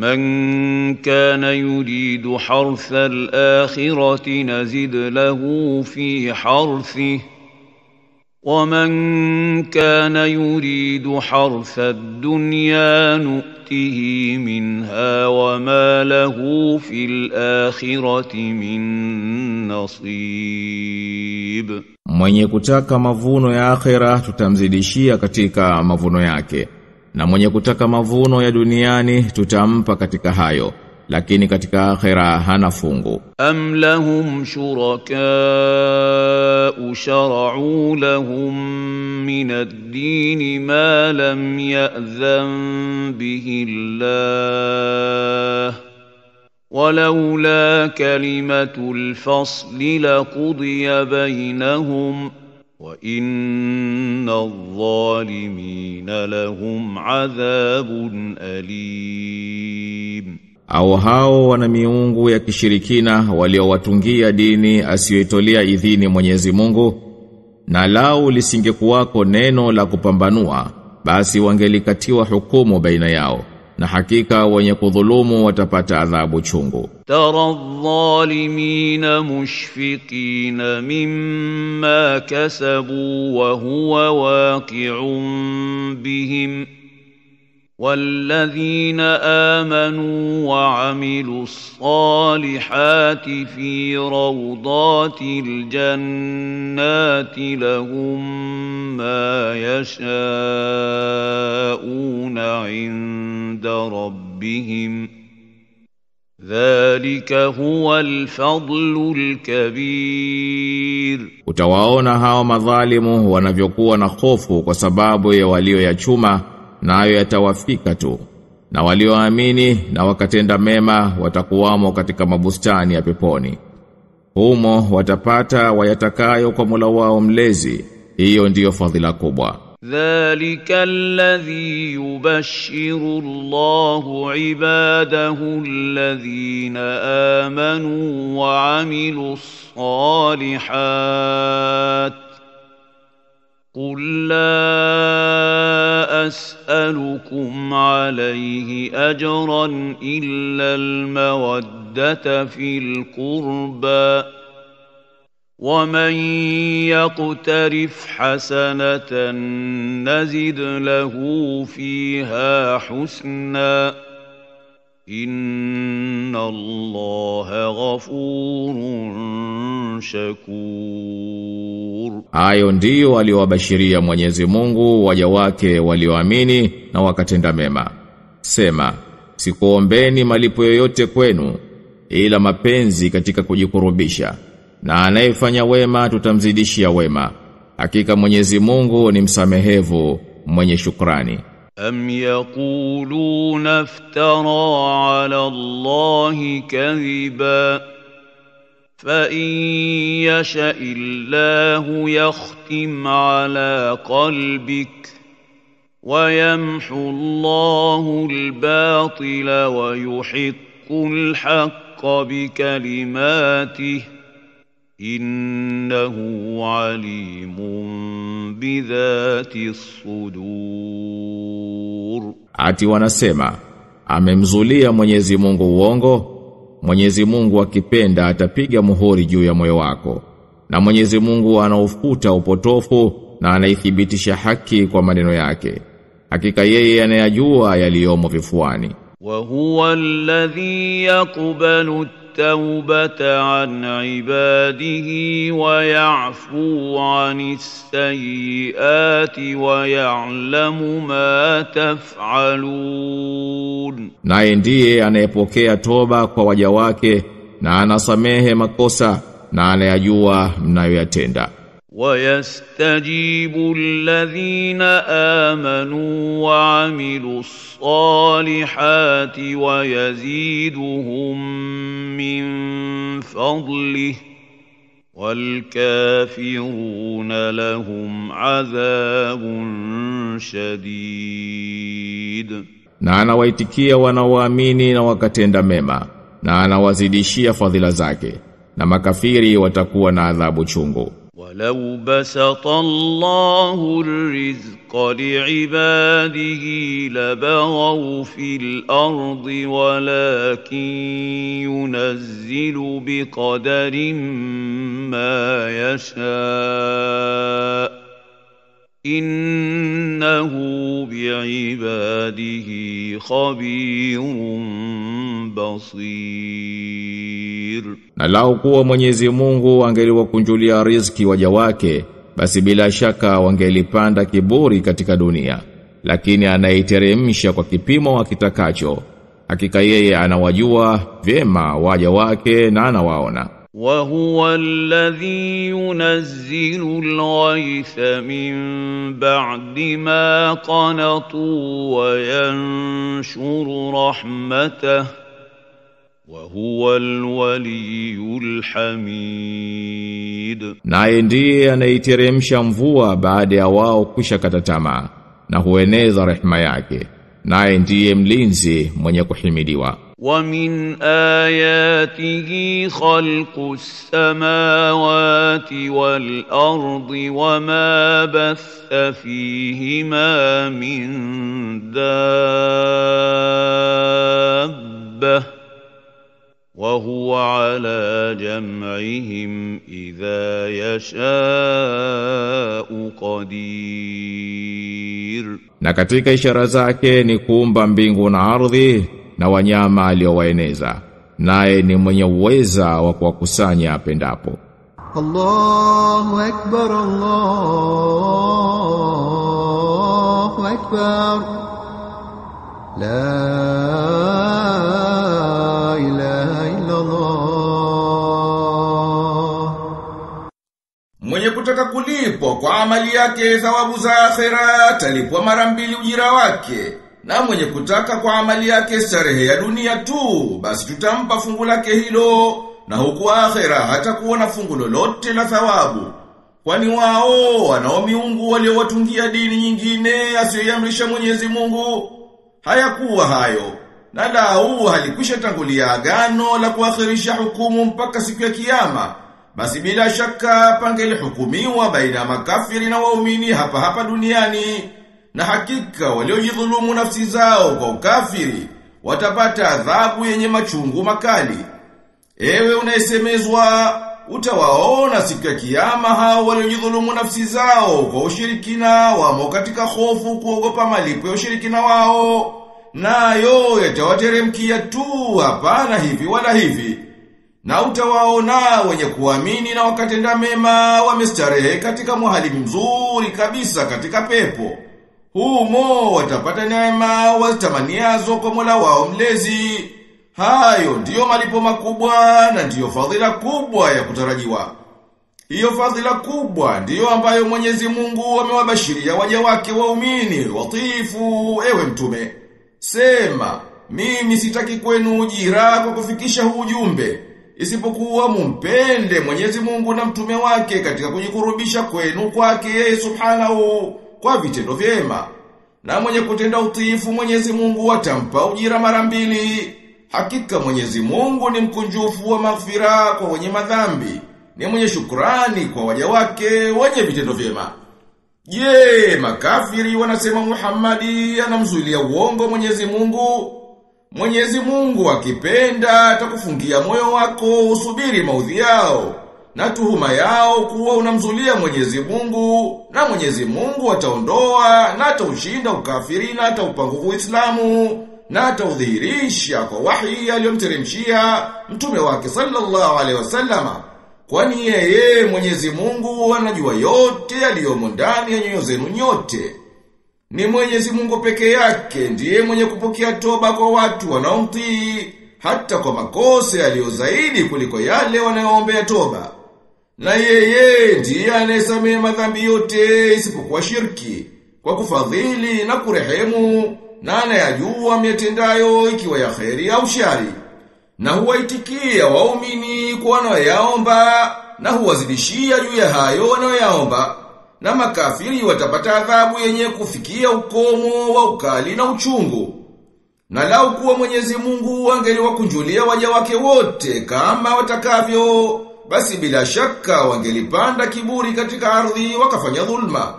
من كان يريد حرث الآخرة نزد له في حرثه ومن كان يريد حرث الدنيا نؤته منها وما له في الآخرة من نصيب. Mwenye kutaka mavuno ya akhera tutamzidishia katika mavuno yake. na mwenye kutaka mavuno ya duniani tutampa katika hayo lakini katika akhira hana fungu am lahum shuraka ushara'u lahum min ad-din ma lam ya'zam bihi Allah Walaula kalimatul fasl la qudiya bainahum. wa inna adh-dhalimina lahum adhabun alim, au hao wana miungu ya kishirikina waliowatungia dini asiyoitolea idhini Mwenyezi Mungu na lao lisingekuwako neno la kupambanua basi wangelikatiwa hukumu baina yao na hakika wenye kudhulumu watapata adhabu chungu. Taradh-dhalimina mushfiqina mimma kasabu wa huwa waqi'un bihim والذين امنوا وعملوا الصالحات في روضات الجنات لهم ما يشاءون عند ربهم ذلك هو الفضل الكبير utawaona hao madhalimu wanavyokuwa na hofu kwa sababu ya walioyachuma nayo yatawafika tu na walioamini na wakatenda mema watakuwamo katika mabustani ya peponi humo watapata wayatakayo kwa mula wao mlezi hiyo ndiyo fadhila kubwa alladhi yubashiru Allahu ibadahu alladhina amanu wa amilu salihat قل لا اسالكم عليه اجرا الا الموده في القربى ومن يقترف حسنه نزد له فيها حسنا ان الله غفور شكور Hayo ndiyo aliyowabashiria Mwenyezi Mungu waja wake walioamini na wakatenda mema. Sema, sikuombeni malipo yoyote kwenu ila mapenzi katika kujikurubisha. Na anayefanya wema tutamzidishia wema. Hakika Mwenyezi Mungu ni msamehevu, mwenye shukrani. Am yaquluna iftara ala Allahi kadhiba فان يشا الله يختم على قلبك ويمحو الله الباطل ويحق الحق بكلماته انه عليم بذات الصدور ati wanasema amemzulia mwenyezi mungu uongo Mwenyezi Mungu akipenda atapiga muhuri juu ya moyo wako. Na Mwenyezi Mungu anaufuta upotofu na anaithibitisha haki kwa maneno yake. Hakika yeye anayajua yaliyomo vifuani. Wa huwa alladhi yaqbalu التَّوْبَةَ عَنْ عِبَادِهِ وَيَعْفُو عَنِ السَّيِّئَاتِ وَيَعْلَمُ مَا تَفْعَلُونَ naye ndiye anayepokea toba kwa waja wake na anasamehe makosa na anayajua mnayoyatenda ويستجيب الذين امنوا وعملوا الصالحات ويزيدهم من فضله والكافرون لهم عذاب شديد na anawaitikia wanaoamini na wakatenda mema na anawazidishia fadhila zake na makafiri watakuwa na adhabu chungu ولو بسط الله الرزق لعباده لبغوا في الارض ولكن ينزل بقدر ما يشاء انه بعباده خبير بصير Na lau kuwa Mwenyezi Mungu angeliwakunjulia riziki waja wake, basi bila shaka wangelipanda kiburi katika dunia. Lakini anaiteremsha kwa kipimo akitakacho. Hakika yeye anawajua vyema waja wake na anawaona. وهو الذي ينزل الغيث من بعد ما قنطوا وينشر رحمته وهو الولي الhamid naye ndiye anaiteremsha mvua baada ya wao kushakata tamaa na hueneza rehema yake naye ndiye mlinzi mwenye kuhimidiwa ومن آياته خلق السماوات والأرض وما بث فيهما من دابة وهو على جمعهم إذا يشاء قدير na katika ishara zake ni kuumba mbingu na ardhi na wanyama aliyowaeneza naye ni mwenye uweza wa kuwakusanya apendapo Allahu akbar Allahu akbar la kutaka kulipwa kwa amali yake thawabu za akhera atalipwa mara mbili ujira wake. Na mwenye kutaka kwa amali yake starehe ya dunia tu, basi tutampa fungu lake hilo na huku akhera hatakuona fungu lolote la thawabu. Kwani wao wanao miungu waliowatungia dini nyingine asiyoamrisha Mwenyezi Mungu hayakuwa hayo na lau halikwisha tangulia agano la kuakhirisha hukumu mpaka siku ya kiyama basi bila shaka pangelihukumiwa baina ya makafiri na waumini hapa hapa duniani na hakika waliojidhulumu nafsi zao kwa ukafiri watapata adhabu yenye machungu makali. Ewe unaisemezwa utawaona siku ya kiyama hao waliojidhulumu nafsi zao kwa ushirikina wamo katika hofu kuogopa malipo ya ushirikina wao nayo yatawateremkia tu hapana hivi wala hivi na utawaona wenye kuamini na wakatenda mema wamestarehe katika muhalimu mzuri kabisa katika pepo. Humo watapata neema wazitamaniazo kwa Mola wao mlezi. Hayo ndiyo malipo makubwa na ndiyo fadhila kubwa ya kutarajiwa. Hiyo fadhila kubwa ndiyo ambayo Mwenyezi Mungu amewabashiria waja wake waumini watifu ewe mtume. Sema, mimi sitaki kwenu ujira kwa kufikisha huu isipokuwa mumpende Mwenyezi Mungu na mtume wake katika kujikurubisha kwenu kwake yeye subhanahu kwa vitendo vyema. Na mwenye kutenda utiifu Mwenyezi Mungu atampa ujira mara mbili. Hakika Mwenyezi Mungu ni mkunjufu wa maghfira kwa wenye madhambi, ni mwenye shukrani kwa waja wake wenye vitendo vyema. Je, makafiri wanasema Muhammadi anamzulia uongo Mwenyezi Mungu? Mwenyezi Mungu akipenda atakufungia moyo wako usubiri maudhi yao na tuhuma yao kuwa unamzulia Mwenyezi Mungu na Mwenyezi Mungu ataondoa na ataushinda ukafiri na ataupangu Uislamu na ataudhihirisha kwa wahi aliyomteremshia mtume wake sallallahu alaihi wasallam kwani yeye Mwenyezi Mungu anajua yote yaliyomo ndani ya nyoyo zenu nyote. Ni Mwenyezi Mungu peke yake ndiye mwenye kupokea toba kwa watu wanaomtii hata kwa makosa yaliyo zaidi kuliko yale wanayoombea toba. Na yeye ndiye anayesamehe madhambi yote isipokuwa shirki kwa kufadhili na kurehemu na anayajua myatendayo ikiwa ya kheri au shari. Na huwaitikia waumini kwa wanayoyaomba na huwazidishia juu ya hayo wanayoyaomba na makafiri watapata adhabu yenye kufikia ukomo wa ukali na uchungu. Na lau kuwa Mwenyezi Mungu angeliwakunjulia waja wake wote kama watakavyo, basi bila shaka wangelipanda kiburi katika ardhi wakafanya dhulma.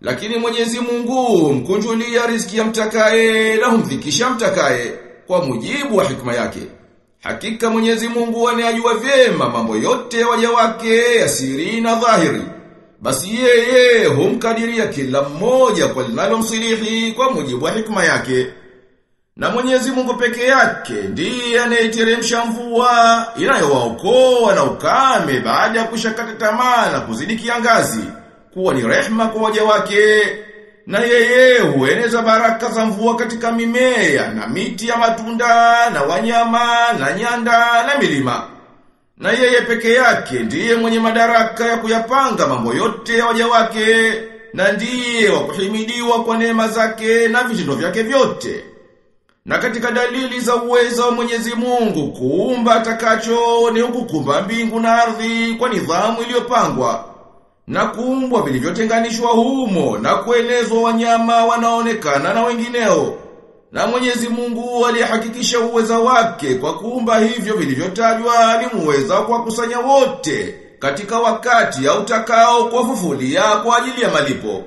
Lakini Mwenyezi Mungu mkunjulia riziki ya mtakaye na humdhikisha mtakaye kwa mujibu wa hikma yake. Hakika Mwenyezi Mungu anayajua vyema mambo yote ya waja wake ya siri na dhahiri. Basi yeye humkadiria kila mmoja kwa msilihi kwa mujibu wa hikma yake. Na Mwenyezi Mungu peke yake ndiye anayeteremsha mvua inayowaokoa na ukame baada ya kushakata tamaa na kuzidi kiangazi kuwa ni rehma kwa waja wake. Na yeye hueneza baraka za mvua katika mimea na miti ya matunda na wanyama na nyanda na milima. Na yeye peke yake ndiye mwenye madaraka ya kuyapanga mambo yote ya waja wake na ndiye wa kuhimidiwa kwa neema zake na vitendo vyake vyote. Na katika dalili za uwezo wa Mwenyezi Mungu kuumba atakacho ni kukumba mbingu na ardhi kwa nidhamu iliyopangwa na kuumbwa vilivyotenganishwa humo na kuenezwa wanyama wanaonekana na wengineo na Mwenyezi Mungu alihakikisha uweza wake kwa kuumba hivyo vilivyotajwa ni muweza kwa kusanya wote katika wakati au takao fufulia kwa ajili ya malipo.